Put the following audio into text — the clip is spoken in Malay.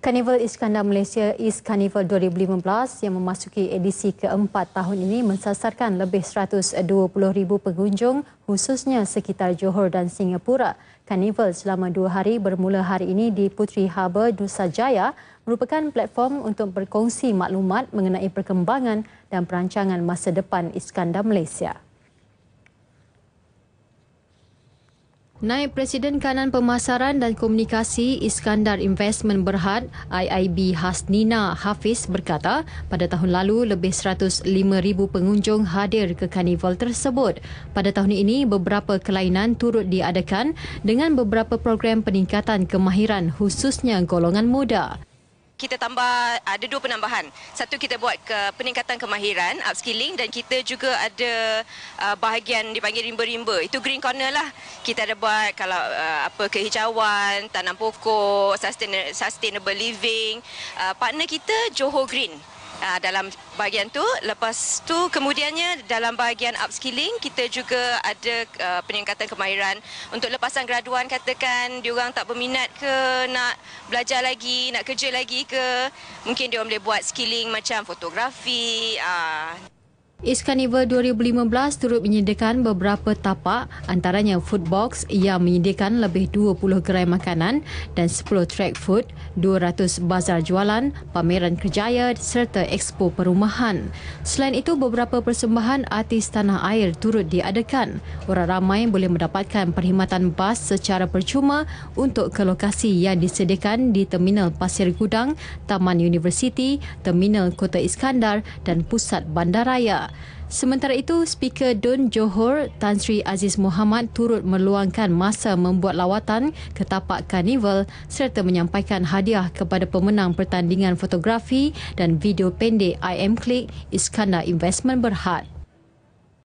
Karnival Iskandar Malaysia is Carnival 2015 yang memasuki edisi keempat tahun ini mensasarkan lebih 120,000 pengunjung khususnya sekitar Johor dan Singapura. Karnival selama dua hari bermula hari ini di Putri Harbour Nusa Jaya merupakan platform untuk berkongsi maklumat mengenai perkembangan dan perancangan masa depan Iskandar Malaysia. Naib Presiden Kanan Pemasaran dan Komunikasi Iskandar Investment Berhad IIB Hasnina Hafiz berkata pada tahun lalu lebih 105,000 pengunjung hadir ke karnival tersebut. Pada tahun ini beberapa kelainan turut diadakan dengan beberapa program peningkatan kemahiran khususnya golongan muda kita tambah ah, ada dua penambahan. Satu kita buat ke peningkatan kemahiran, upskilling dan kita juga ada uh, bahagian dipanggil rimba-rimba. Itu green corner lah. Kita ada buat kalau uh, apa kehijauan, tanam pokok, sustainable living. Uh, partner kita Johor Green uh, dalam bahagian tu. Lepas tu kemudiannya dalam bahagian upskilling kita juga ada uh, peningkatan kemahiran untuk lepasan graduan katakan dia diorang tak berminat ke nak belajar lagi, nak kerja lagi ke mungkin dia diorang boleh buat skilling macam fotografi uh. East Carnival 2015 turut menyediakan beberapa tapak antaranya food box yang menyediakan lebih 20 gerai makanan dan 10 track food, 200 bazar jualan, pameran kerjaya serta expo perumahan. Selain itu, beberapa persembahan artis tanah air turut diadakan. Orang ramai boleh mendapatkan perkhidmatan bas secara percuma untuk ke lokasi yang disediakan di Terminal Pasir Gudang, Taman Universiti, Terminal Kota Iskandar dan Pusat Bandaraya. Sementara itu, Speaker Don Johor Tan Sri Aziz Muhammad turut meluangkan masa membuat lawatan ke tapak karnival serta menyampaikan hadiah kepada pemenang pertandingan fotografi dan video pendek IM Click Iskandar Investment Berhad.